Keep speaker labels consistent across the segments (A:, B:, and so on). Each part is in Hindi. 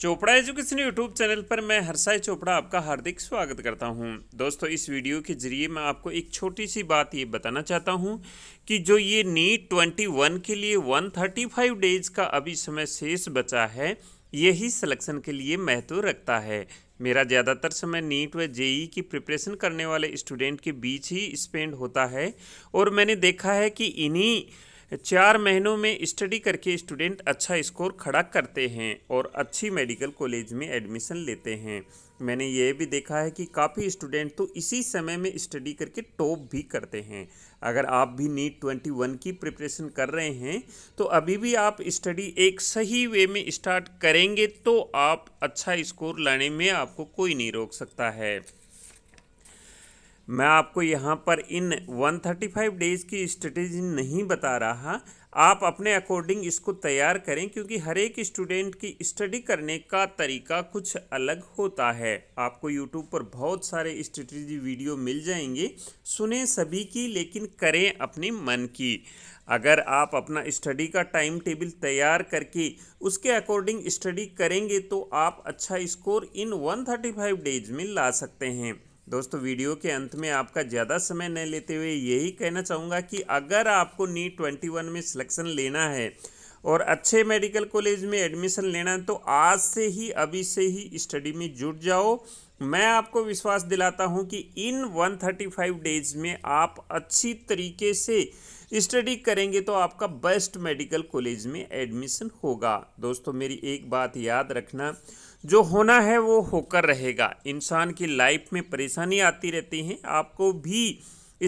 A: चोपड़ा एजुकेशन यूट्यूब चैनल पर मैं हरसाई चोपड़ा आपका हार्दिक स्वागत करता हूं दोस्तों इस वीडियो के जरिए मैं आपको एक छोटी सी बात ये बताना चाहता हूं कि जो ये नीट 21 के लिए 135 डेज का अभी समय शेष बचा है यही सिलेक्शन के लिए महत्व रखता है मेरा ज़्यादातर समय नीट व जेई की प्रिपरेशन करने वाले स्टूडेंट के बीच ही स्पेंड होता है और मैंने देखा है कि इन्हीं चार महीनों में स्टडी करके स्टूडेंट अच्छा स्कोर खड़ा करते हैं और अच्छी मेडिकल कॉलेज में एडमिशन लेते हैं मैंने ये भी देखा है कि काफ़ी स्टूडेंट तो इसी समय में स्टडी करके टॉप भी करते हैं अगर आप भी नीट ट्वेंटी वन की प्रिपरेशन कर रहे हैं तो अभी भी आप स्टडी एक सही वे में स्टार्ट करेंगे तो आप अच्छा स्कोर लाने में आपको कोई नहीं रोक सकता है मैं आपको यहाँ पर इन 135 डेज़ की स्ट्रेटेजी नहीं बता रहा आप अपने अकॉर्डिंग इसको तैयार करें क्योंकि हर एक स्टूडेंट की स्टडी करने का तरीका कुछ अलग होता है आपको यूट्यूब पर बहुत सारे स्ट्रेटेजी वीडियो मिल जाएंगे सुने सभी की लेकिन करें अपने मन की अगर आप अपना स्टडी का टाइम टेबल तैयार करके उसके अकॉर्डिंग स्टडी करेंगे तो आप अच्छा स्कोर इन 135 डेज में ला सकते हैं दोस्तों वीडियो के अंत में आपका ज़्यादा समय न लेते हुए यही कहना चाहूँगा कि अगर आपको नीट ट्वेंटी वन में सिलेक्शन लेना है और अच्छे मेडिकल कॉलेज में एडमिशन लेना है तो आज से ही अभी से ही स्टडी में जुट जाओ मैं आपको विश्वास दिलाता हूँ कि इन 135 डेज में आप अच्छी तरीके से स्टडी करेंगे तो आपका बेस्ट मेडिकल कॉलेज में एडमिशन होगा दोस्तों मेरी एक बात याद रखना जो होना है वो होकर रहेगा इंसान की लाइफ में परेशानी आती रहती हैं आपको भी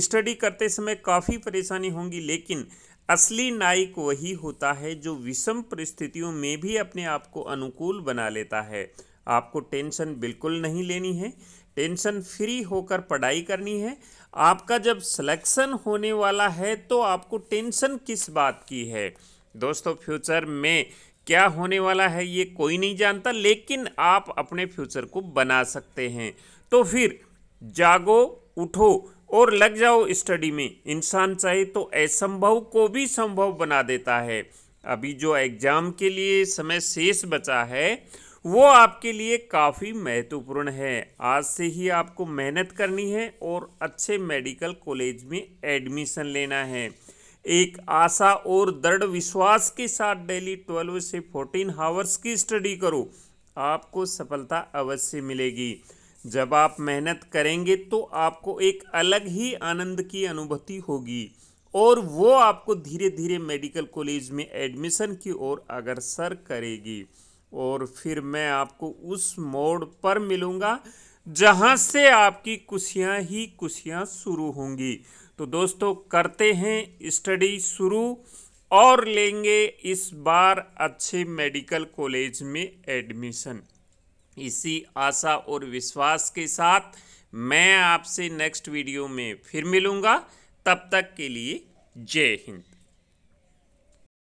A: स्टडी करते समय काफ़ी परेशानी होंगी लेकिन असली नायक वही होता है जो विषम परिस्थितियों में भी अपने आप को अनुकूल बना लेता है आपको टेंशन बिल्कुल नहीं लेनी है टेंशन फ्री होकर पढ़ाई करनी है आपका जब सिलेक्शन होने वाला है तो आपको टेंशन किस बात की है दोस्तों फ्यूचर में क्या होने वाला है ये कोई नहीं जानता लेकिन आप अपने फ्यूचर को बना सकते हैं तो फिर जागो उठो और लग जाओ स्टडी में इंसान चाहे तो असंभव को भी संभव बना देता है अभी जो एग्ज़ाम के लिए समय शेष बचा है वो आपके लिए काफ़ी महत्वपूर्ण है आज से ही आपको मेहनत करनी है और अच्छे मेडिकल कॉलेज में एडमिशन लेना है एक आशा और दृढ़ विश्वास के साथ डेली ट्वेल्व से फोर्टीन हावर्स की स्टडी करो आपको सफलता अवश्य मिलेगी जब आप मेहनत करेंगे तो आपको एक अलग ही आनंद की अनुभूति होगी और वो आपको धीरे धीरे मेडिकल कॉलेज में एडमिशन की ओर अग्रसर करेगी और फिर मैं आपको उस मोड़ पर मिलूँगा जहाँ से आपकी कुशियाँ ही कुशियाँ शुरू होंगी तो दोस्तों करते हैं स्टडी शुरू और लेंगे इस बार अच्छे मेडिकल कॉलेज में एडमिशन इसी आशा और विश्वास के साथ मैं आपसे नेक्स्ट वीडियो में फिर मिलूँगा तब तक के लिए जय हिंद